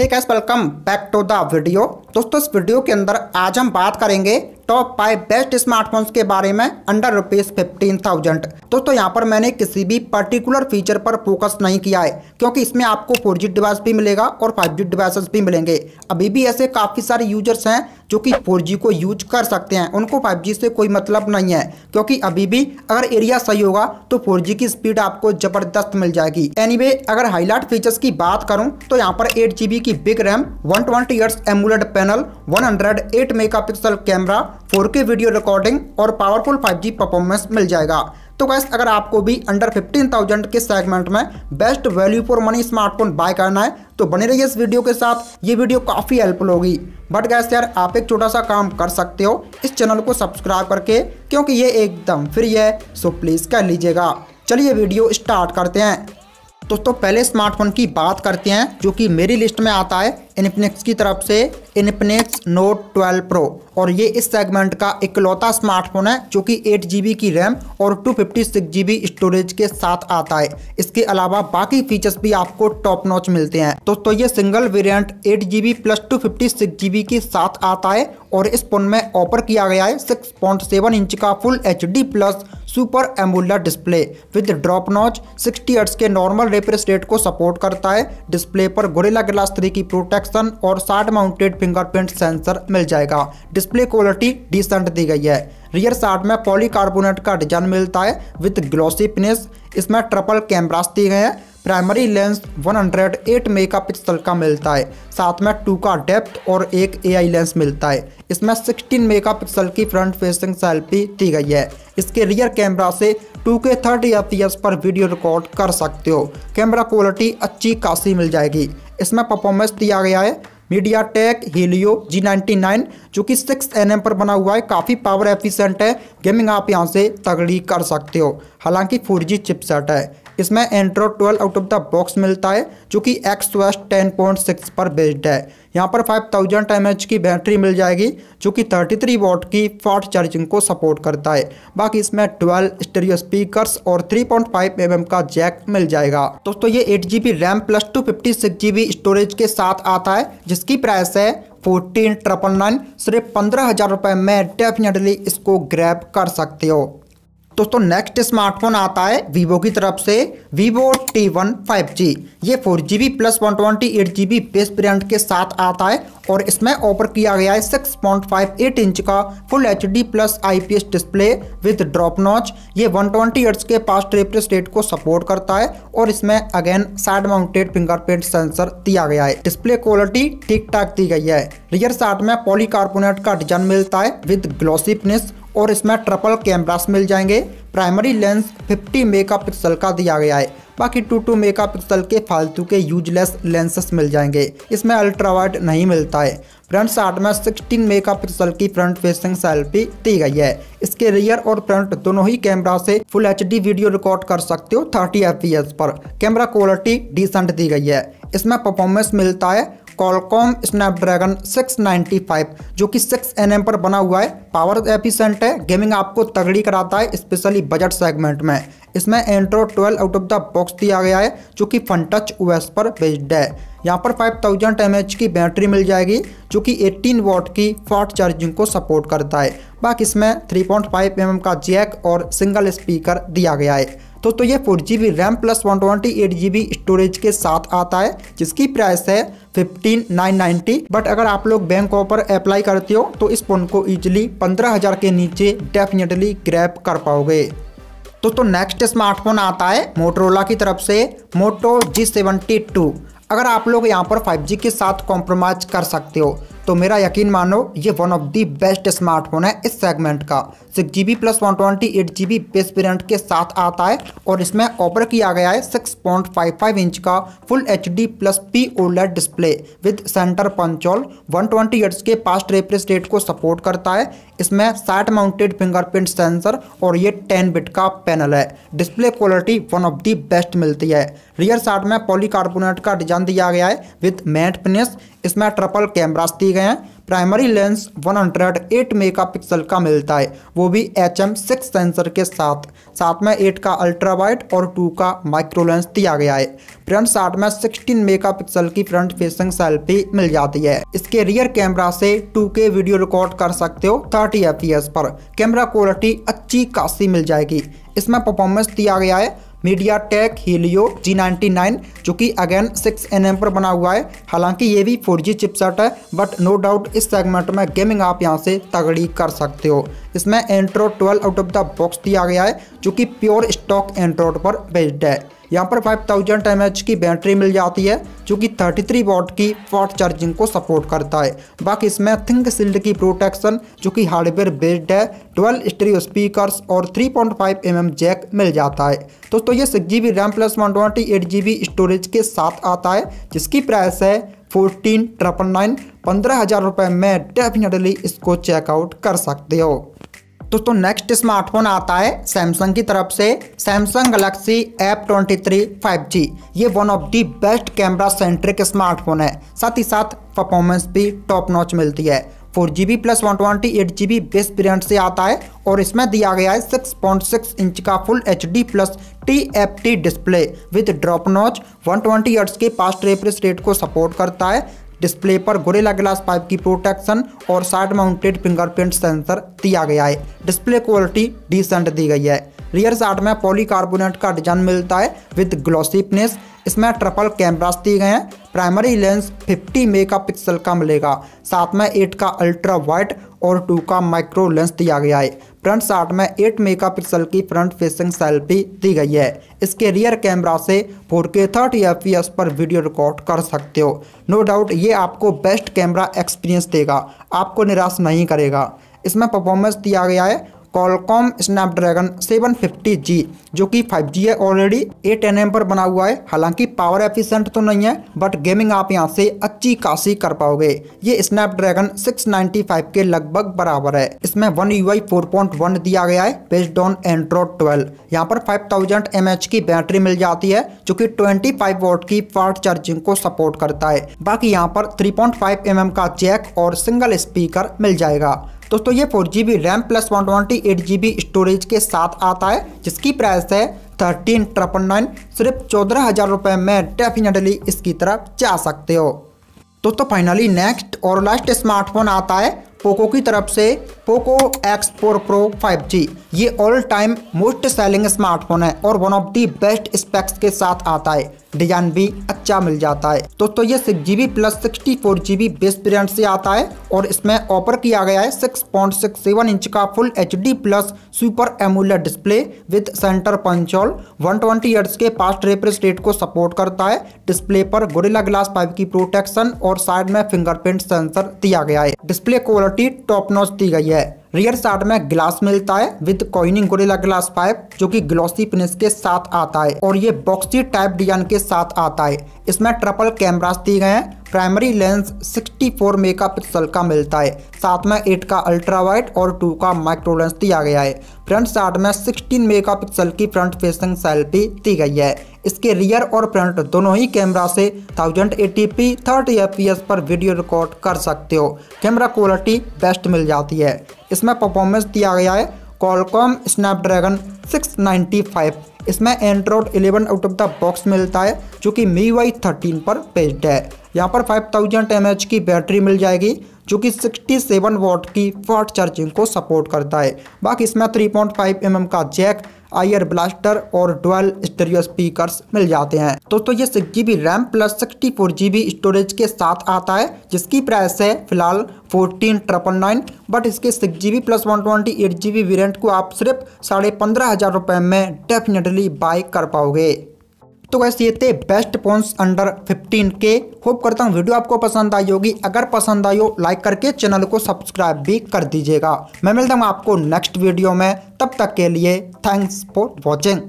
हे है welcome back to the video दोस्तों इस वीडियो के अंदर आज हम बात करेंगे टॉप फाइव बेस्ट स्मार्टफोन्स के बारे में अंडर रुपीज फिफ्टीन थाउजेंड दोस्तों यहाँ पर मैंने किसी भी पर्टिकुलर फीचर पर फोकस नहीं किया है क्योंकि इसमें आपको फोर डिवाइस भी मिलेगा और फाइव जी डिवाइसेस भी मिलेंगे अभी भी ऐसे काफ़ी सारे यूजर्स हैं जो कि फोर को यूज कर सकते हैं उनको फाइव से कोई मतलब नहीं है क्योंकि अभी भी अगर एरिया सही होगा तो फोर की स्पीड आपको जबरदस्त मिल जाएगी एनी anyway, अगर हाईलाइट फीचर्स की बात करूं तो यहाँ पर एट की big RAM one twenty AMOLED panel one hundred eight megapixel camera four video recording और पावरफुल फाइव परफॉर्मेंस मिल जाएगा तो गैस अगर आपको भी अंडर 15,000 के सेगमेंट में best value for money smartphone buy करना है तो बने रहिए इस वीडियो के साथ ये वीडियो काफ़ी हेल्पफुल होगी बट गैस यार आप एक छोटा सा काम कर सकते हो इस चैनल को सब्सक्राइब करके क्योंकि ये एकदम फ्री है सो प्लीज़ कर लीजिएगा चलिए वीडियो स्टार्ट करते हैं दोस्तों पहले स्मार्टफोन की बात करते हैं जो कि मेरी लिस्ट में आता है इनफिनिक्स की तरफ से इनफिनिक्स नोट 12 प्रो और ये इस सेगमेंट का इकलौता स्मार्टफोन है जो कि एट जी की रैम और टू फिफ्टी स्टोरेज के साथ आता है इसके अलावा बाकी फीचर्स भी आपको टॉप नॉच मिलते हैं तो, तो ये single variant eight G B plus two fifty के साथ आता है और इस फोन में ऑफर किया गया है सिक्स पॉइंट सेवन इंच का full H D plus super AMOLED display with drop notch sixty hertz के नॉर्मल रेपरेस रेट को सपोर्ट करता है डिस्प्ले पर गोरेला ग्लास थ्री की प्रोटेक्ट डिटेक्शन और शार्ट माउंटेड फिंगरप्रिंट सेंसर मिल जाएगा डिस्प्ले क्वालिटी डिसेंट दी गई है रियर शार्ट में पॉलीकार्बोनेट का डिजाइन मिलता है विथ ग्लोसी फिनिश इसमें ट्रिपल कैमरास दिए गए हैं प्राइमरी लेंस 108 मेगापिक्सल का मिलता है साथ में टू का डेप्थ और एक एआई लेंस मिलता है इसमें 16 मेगापिक्सल की फ्रंट फेसिंग सेल्फी दी गई है इसके रियर कैमरा से 2K 30 एफ पर वीडियो रिकॉर्ड कर सकते हो कैमरा क्वालिटी अच्छी खासी मिल जाएगी इसमें परफॉर्मेंस दिया गया है MediaTek Helio G nine जो कि सिक्स एन एम पर बना हुआ है काफ़ी पावर एफिशिएंट है गेमिंग आप यहाँ से तगड़ी कर सकते हो हालांकि फोर जी चिपसेट है इसमें Android 12 out of the box मिलता है जो कि X west ten point six पर बेस्ड है यहाँ पर फाइव थाउजेंड एम एच की बैटरी मिल जाएगी जो कि थर्टी थ्री वॉट की फास्ट चार्जिंग को सपोर्ट करता है बाकी इसमें ट्वेल्व स्टेरियो स्पीकर्स और थ्री पॉइंट फाइव एम का जैक मिल जाएगा दोस्तों तो ये eight G B RAM plus two fifty six G B storage के साथ आता है जिसकी प्राइस है फोर्टीन ट्रिपल नाइन सिर्फ पंद्रह हज़ार रुपए में डेफिनेटली इसको ग्रैप कर सकते हो दोस्तों नेक्स्ट स्मार्टफोन आता है वीवो की तरफ से वीवो टी वन ये four G B plus one twenty eight G B base brand के साथ आता है और इसमें ऑफर किया गया है six point five eight inch का full H D plus I P S display with drop notch ये वन ट्वेंटी एट्स के पास्ट रिफ्रेश रेट को सपोर्ट करता है और इसमें again side mounted fingerprint sensor दिया गया है डिस्प्ले क्वालिटी ठीक ठाक दी गई है रियर साइड में पॉलीकार्बोनेट का डिजाइन मिलता है विद ग्लोसिपनेस और इसमें ट्रिपल कैमरास मिल जाएंगे प्राइमरी लेंस 50 मेगापिक्सल का दिया गया है बाकी टू टू मेगा पिक्सल के फालतू के यूजलेस लेंसेस मिल जाएंगे इसमें अल्ट्रा वाइड नहीं मिलता है फ्रंट साइड में 16 मेगा पिक्सल की फ्रंट फेसिंग सेल्फी दी गई है इसके रियर और फ्रंट दोनों ही कैमरा से फुल एच वीडियो रिकॉर्ड कर सकते हो थर्टी एफ पर कैमरा क्वालिटी डिसेंट दी गई है इसमें परफॉर्मेंस मिलता है कॉलकॉम स्नैपड्रैगन 695 जो कि 6 एन पर बना हुआ है पावर एफिशिएंट है गेमिंग आपको तगड़ी कराता है स्पेशली बजट सेगमेंट में इसमें Android 12 out of the box दिया गया है जो कि फनटच ओएस पर बेस्ड है यहाँ पर 5000 थाउजेंड की बैटरी मिल जाएगी जो कि 18 वॉट की फास्ट चार्जिंग को सपोर्ट करता है बाकी इसमें 3.5 पॉइंट mm का जैक और सिंगल स्पीकर दिया गया है तो तो ये four G B RAM plus one twenty eight G B storage के साथ आता है जिसकी प्राइस है 15990 बट अगर आप लोग बैंक ऑफर अप्लाई करते हो तो इस फोन को इजिली पंद्रह हजार के नीचे डेफिनेटली ग्रैप कर पाओगे तो तो नेक्स्ट स्मार्टफोन आता है मोटरोला की तरफ से मोटो जी सेवेंटी टू अगर आप लोग यहाँ पर 5G के साथ कॉम्प्रोमाइज कर सकते हो तो मेरा यकीन मानो ये one of the best smartphone है इस सेगमेंट का six G B plus one twenty eight G B base variant के साथ आता है और इसमें ऑफर किया गया है six point five five inch का full H D plus P OLED display with center punch hole one twenty hertz के पास्ट रेप्रेस रेट को सपोर्ट करता है इसमें साठ माउंटेड फिंगरप्रिंट सेंसर और ये टेन बिट का पैनल है display quality one of the best मिलती है रियर साइड में पॉलीकार्बोनेट का डिजाइन दिया गया है विथ मैट फिनिश इसमें ट्रिपल कैमरा दिए दिए गए हैं प्राइमरी लेंस 108 मेगापिक्सल का मिलता है वो भी एच एम सिक्स सेंसर के साथ साथ में एट का अल्ट्रा वाइट और टू का माइक्रो लेंस दिया गया है फ्रंट साइड में 16 मेगापिक्सल की फ्रंट फेसिंग सेल्फी मिल जाती है इसके रियर कैमरा से 2K वीडियो रिकॉर्ड कर सकते हो 30 एफ पर कैमरा क्वालिटी अच्छी खासी मिल जाएगी इसमें परफॉर्मेंस दिया गया है MediaTek Helio G nine जो कि अगेन सिक्स एन पर बना हुआ है हालांकि ये भी फोर जी चिपसेट है बट नो डाउट इस सेगमेंट में गेमिंग आप यहाँ से तगड़ी कर सकते हो इसमें Android twelve out of the box दिया गया है जो कि प्योर स्टॉक एंड्रॉयड पर बेस्ड है यहाँ पर 5000 थाउजेंड की बैटरी मिल जाती है जो कि 33 वॉट की फास्ट चार्जिंग को सपोर्ट करता है बाकी इसमें थिंक सील्ड की प्रोटेक्शन जो कि हार्डवेयर बेस्ड है 12 स्ट्री स्पीकर्स और 3.5 पॉइंट mm जैक मिल जाता है दोस्तों तो ये six G B RAM plus one twenty eight G B storage के साथ आता है जिसकी प्राइस है फोर्टीन ट्रिपल नाइन पंद्रह हज़ार रुपये में डेफिनेटली इसको चेकआउट कर सकते हो दोस्तों नेक्स्ट स्मार्टफोन आता है सैमसंग की तरफ से Samsung Galaxy F twenty three ये one of the best camera centric smartphone है साथ ही साथ परफॉर्मेंस भी टॉप नॉच मिलती है four G B plus one twenty eight G B best variant से आता है और इसमें दिया गया है सिक्स पॉइंट सिक्स इंच का full H D plus T F T display with drop notch one twenty के पास्ट रेफ्रेश रेट को सपोर्ट करता है डिस्प्ले पर गोरेला ग्लास पाइप की प्रोटेक्शन और साइड माउंटेड फिंगरप्रिंट सेंसर दिया गया है डिस्प्ले क्वालिटी डिसेंट दी गई है रियर साइड में पॉलीकार्बोनेट का डिजाइन मिलता है विद ग्लोसिपनेस इसमें ट्रपल कैमरास दिए गए हैं प्राइमरी लेंस 50 मेगापिक्सल का मिलेगा साथ में 8 का अल्ट्रा वाइट और 2 का माइक्रो लेंस दिया गया है फ्रंट शार्ट में 8 मेगापिक्सल की फ्रंट फेसिंग सेल्फी दी गई है इसके रियर कैमरा से 4K 30 fps पर वीडियो रिकॉर्ड कर सकते हो नो डाउट ये आपको बेस्ट कैमरा एक्सपीरियंस देगा आपको निराश नहीं करेगा इसमें परफॉर्मेंस दिया गया है कॉलकॉम स्नैपड्रैगन 750G जो कि 5G है ऑलरेडी ए टेन पर बना हुआ है हालांकि पावर एफिशिएंट तो नहीं है बट गेमिंग आप यहाँ से अच्छी खासी कर पाओगे ये स्नैपड्रैगन 695 के लगभग बराबर है इसमें वन यू आई दिया गया है बेस्ड ऑन एंड्रॉइड ट्वेल्व यहाँ पर फाइव थाउजेंड की बैटरी मिल जाती है जो की ट्वेंटी फाइव वोट की फास्ट चार्जिंग को सपोर्ट करता है बाकी यहाँ पर थ्री पॉइंट फाइव mm का जैक और सिंगल स्पीकर मिल जाएगा दोस्तों ये four G B RAM plus one twenty eight G B storage के साथ आता है जिसकी प्राइस है थर्टीन ट्रपल नाइन सिर्फ चौदह हज़ार रुपये में डेफिनेटली इसकी तरफ जा सकते हो दोस्तों फाइनली नेक्स्ट और लास्ट स्मार्टफोन आता है पोको की तरफ से Poco X four pro five G ये all time most selling smartphone है और one of the best specs के साथ आता है डिजाइन भी अच्छा मिल जाता है तो तो ये six G B plus sixty four G B best variant से आता है और इसमें ऑफर किया गया है six point six seven inch का full H D plus super AMOLED display with center punch hole one twenty hertz के पास्ट रेफ्रेश रेट को सपोर्ट करता है डिस्प्ले पर गोरिल्ला ग्लास फाइव की प्रोटेक्शन और साइड में फिंगरप्रिंट सेंसर दिया गया है display quality quality top notch दी गई है रियर साइड में ग्लास मिलता है with Corning Gorilla glass five जो कि ग्लॉसी फिनिश के साथ आता है और ये बॉक्सी टाइप डिजाइन के साथ आता है इसमें ट्रिपल कैमरास दिए गए हैं प्राइमरी लेंस 64 मेगापिक्सल का मिलता है साथ में एट का अल्ट्रा वाइट और टू का माइक्रो लेंस दिया गया है फ्रंट साइड में 16 मेगापिक्सल की फ्रंट फेसिंग सेल्फी दी गई है इसके रियर और फ्रंट दोनों ही कैमरा से थाउजेंड एटी पी थर्टी पर वीडियो रिकॉर्ड कर सकते हो कैमरा क्वालिटी बेस्ट मिल जाती है इसमें परफॉर्मेंस दिया गया है कॉलकॉम स्नैपड्रैगन 695 इसमें Android 11 out of the box मिलता है जो कि मी वाई थर्टीन पर बेस्ड है यहाँ पर 5000 थाउजेंड की बैटरी मिल जाएगी जो कि 67 वॉट की फास्ट चार्जिंग को सपोर्ट करता है बाकी इसमें 3.5 पॉइंट mm का जैक आयर ब्लास्टर और डोल स्टेरियो स्पीकर्स मिल जाते हैं दोस्तों ये six G B RAM plus sixty four G B storage के साथ आता है जिसकी प्राइस है फिलहाल फोर्टीन ट्रिपल नाइन बट इसके six G B plus one twenty eight G B variant को आप सिर्फ साढ़े पंद्रह हज़ार रुपये में डेफिनेटली बाई कर पाओगे तो वैसे ये थे बेस्ट फोन्स अंडर 15 के होप करता हूँ वीडियो आपको पसंद आई होगी अगर पसंद आई हो लाइक करके चैनल को सब्सक्राइब भी कर दीजिएगा मैं मिलता हूँ आपको नेक्स्ट वीडियो में तब तक के लिए थैंक्स फॉर वॉचिंग